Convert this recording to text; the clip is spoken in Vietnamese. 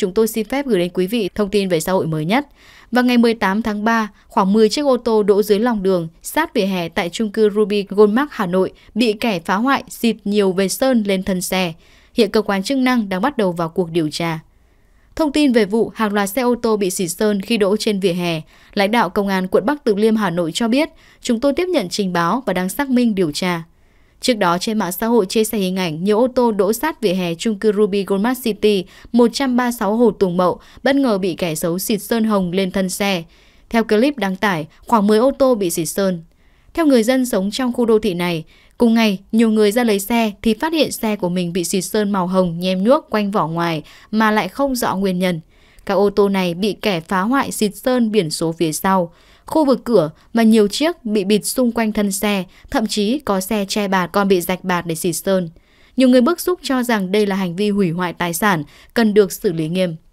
chúng tôi xin phép gửi đến quý vị thông tin về xã hội mới nhất. Vào ngày 18 tháng 3, khoảng 10 chiếc ô tô đỗ dưới lòng đường sát vỉa hè tại trung cư Ruby Goldmark, Hà Nội bị kẻ phá hoại xịt nhiều về sơn lên thân xe. Hiện cơ quan chức năng đang bắt đầu vào cuộc điều tra. Thông tin về vụ hàng loạt xe ô tô bị xịt sơn khi đỗ trên vỉa hè, lãnh đạo Công an quận Bắc Từ Liêm Hà Nội cho biết chúng tôi tiếp nhận trình báo và đang xác minh điều tra. Trước đó trên mạng xã hội chia sẻ hình ảnh nhiều ô tô đỗ sát vỉa hè chung cư Ruby Goldmart City 136 Hồ Tùng Mậu bất ngờ bị kẻ xấu xịt sơn hồng lên thân xe. Theo clip đăng tải, khoảng 10 ô tô bị xịt sơn. Theo người dân sống trong khu đô thị này, cùng ngày, nhiều người ra lấy xe thì phát hiện xe của mình bị xịt sơn màu hồng nhem nhuốc quanh vỏ ngoài mà lại không rõ nguyên nhân. Các ô tô này bị kẻ phá hoại xịt sơn biển số phía sau, khu vực cửa mà nhiều chiếc bị bịt xung quanh thân xe, thậm chí có xe che bạt còn bị rạch bạt để xịt sơn. Nhiều người bức xúc cho rằng đây là hành vi hủy hoại tài sản, cần được xử lý nghiêm.